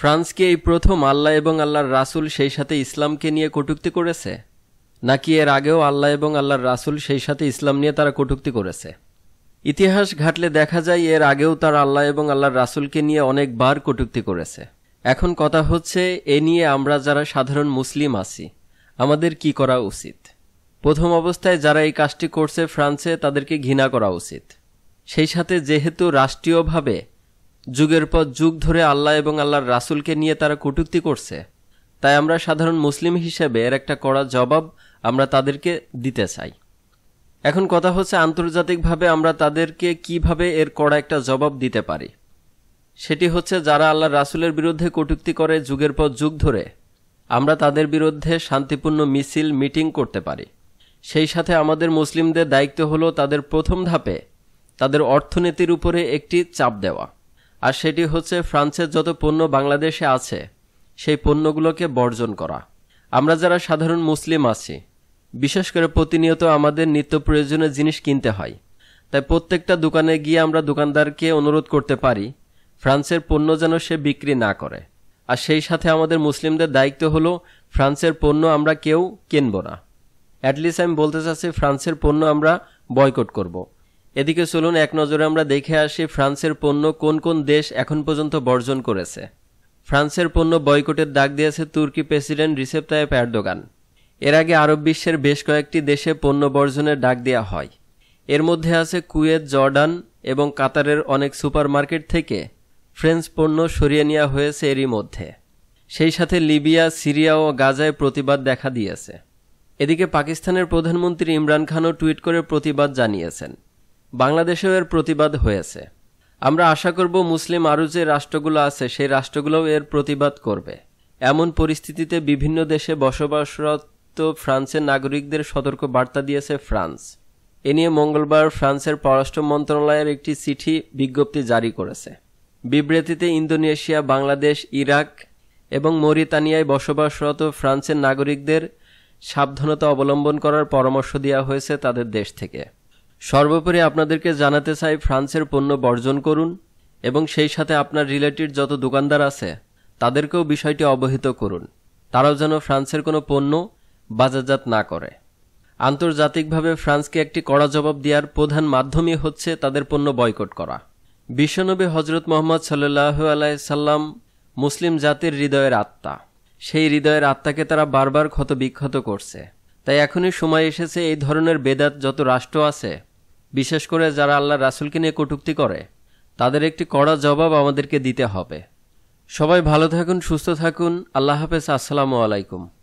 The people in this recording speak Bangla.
ফ্রান্সকে এই প্রথম আল্লাহ এবং আল্লাহর রাসুল সেই সাথে ইসলামকে নিয়ে কটুক্তি করেছে নাকি এর আগেও আল্লাহ এবং আল্লাহর রাসুল সেই সাথে ইসলাম নিয়ে তারা কটুক্তি করেছে ইতিহাস ঘাটলে দেখা যায় এর আগেও তার আল্লাহ এবং আল্লাহর রাসুলকে নিয়ে অনেকবার কটুক্তি করেছে এখন কথা হচ্ছে এ নিয়ে আমরা যারা সাধারণ মুসলিম আছি আমাদের কি করা উচিত প্রথম অবস্থায় যারা এই কাজটি করছে ফ্রান্সে তাদেরকে ঘৃণা করা উচিত সেই সাথে যেহেতু রাষ্ট্রীয়ভাবে যুগের পর যুগ ধরে আল্লাহ এবং আল্লাহর রাসুলকে নিয়ে তারা কটুক্তি করছে তাই আমরা সাধারণ মুসলিম হিসেবে এর একটা কড়া জবাব আমরা তাদেরকে দিতে চাই এখন কথা হচ্ছে আন্তর্জাতিকভাবে আমরা তাদেরকে কিভাবে এর কড়া একটা জবাব দিতে পারি সেটি হচ্ছে যারা আল্লাহ রাসুলের বিরুদ্ধে কটুক্তি করে যুগের পর যুগ ধরে আমরা তাদের বিরুদ্ধে শান্তিপূর্ণ মিছিল মিটিং করতে পারি সেই সাথে আমাদের মুসলিমদের দায়িত্ব হলো তাদের প্রথম ধাপে তাদের অর্থনীতির উপরে একটি চাপ দেওয়া আর সেটি হচ্ছে ফ্রান্সের যত পণ্য বাংলাদেশে আছে সেই পণ্যগুলোকে বর্জন করা আমরা যারা সাধারণ মুসলিম আছি বিশেষ করে প্রতিনিয়ত আমাদের নিত্য প্রয়োজনীয় জিনিস কিনতে হয় তাই প্রত্যেকটা দোকানে গিয়ে আমরা দোকানদারকে অনুরোধ করতে পারি ফ্রান্সের পণ্য যেন সে বিক্রি না করে আর সেই সাথে আমাদের মুসলিমদের দায়িত্ব হল ফ্রান্সের পণ্য আমরা কেউ কিনব না অ্যাটলিস্ট আমি বলতে চাচ্ছি ফ্রান্সের পণ্য আমরা বয়কট করব এদিকে চলুন এক নজরে আমরা দেখে আসি ফ্রান্সের পণ্য কোন কোন দেশ এখন পর্যন্ত বর্জন করেছে ফ্রান্সের পণ্য বয়কটের ডাক দিয়েছে তুর্কি প্রেসিডেন্ট রিসেপ তায়েব এরদোগান এর আগে আরব বিশ্বের বেশ কয়েকটি দেশে পণ্য বর্জনের ডাক দেওয়া হয় এর মধ্যে আছে কুয়েত জর্ডান এবং কাতারের অনেক সুপারমার্কেট থেকে ফ্রেঞ্চ পণ্য সরিয়ে নেওয়া হয়েছে এরই মধ্যে সেই সাথে লিবিয়া সিরিয়া ও গাজায় প্রতিবাদ দেখা দিয়েছে এদিকে পাকিস্তানের প্রধানমন্ত্রী ইমরান খানও টুইট করে প্রতিবাদ জানিয়েছেন বাংলাদেশেও এর প্রতিবাদ হয়েছে আমরা আশা করব মুসলিম আরও যে রাষ্ট্রগুলো আছে সেই রাষ্ট্রগুলোও এর প্রতিবাদ করবে এমন পরিস্থিতিতে বিভিন্ন দেশে বসবাসরত ফ্রান্সের নাগরিকদের সতর্ক বার্তা দিয়েছে ফ্রান্স এ নিয়ে মঙ্গলবার ফ্রান্সের পররাষ্ট্র মন্ত্রণালয়ের একটি চিঠি বিজ্ঞপ্তি জারি করেছে বিবৃতিতে ইন্দোনেশিয়া বাংলাদেশ ইরাক এবং মরিতানিয়ায় বসবাসরত ফ্রান্সের নাগরিকদের সাবধানতা অবলম্বন করার পরামর্শ দেওয়া হয়েছে তাদের দেশ থেকে সর্বোপরি আপনাদেরকে জানাতে চাই ফ্রান্সের পণ্য বর্জন করুন এবং সেই সাথে আপনার রিলেটিভ যত দোকানদার আছে তাদেরকেও বিষয়টি অবহিত করুন তারাও যেন ফ্রান্সের কোনো পণ্য বাজারজাত না করে আন্তর্জাতিকভাবে ফ্রান্সকে একটি কড়া জবাব দেওয়ার প্রধান মাধ্যমই হচ্ছে তাদের পণ্য বয়কট করা বিশ্বনবী হজরত মোহাম্মদ সাল্লাহ আলাইসাল্লাম মুসলিম জাতির হৃদয়ের আত্মা সেই হৃদয়ের আত্মাকে তারা বারবার ক্ষতবিক্ষত করছে তাই এখনই সময় এসেছে এই ধরনের বেদাত যত রাষ্ট্র আছে বিশেষ করে যারা আল্লাহ রাসুলকে নিয়ে কটুক্তি করে তাদের একটি কড়া জবাব আমাদেরকে দিতে হবে সবাই ভালো থাকুন সুস্থ থাকুন আল্লাহ হাফেজ আসসালামু আলাইকুম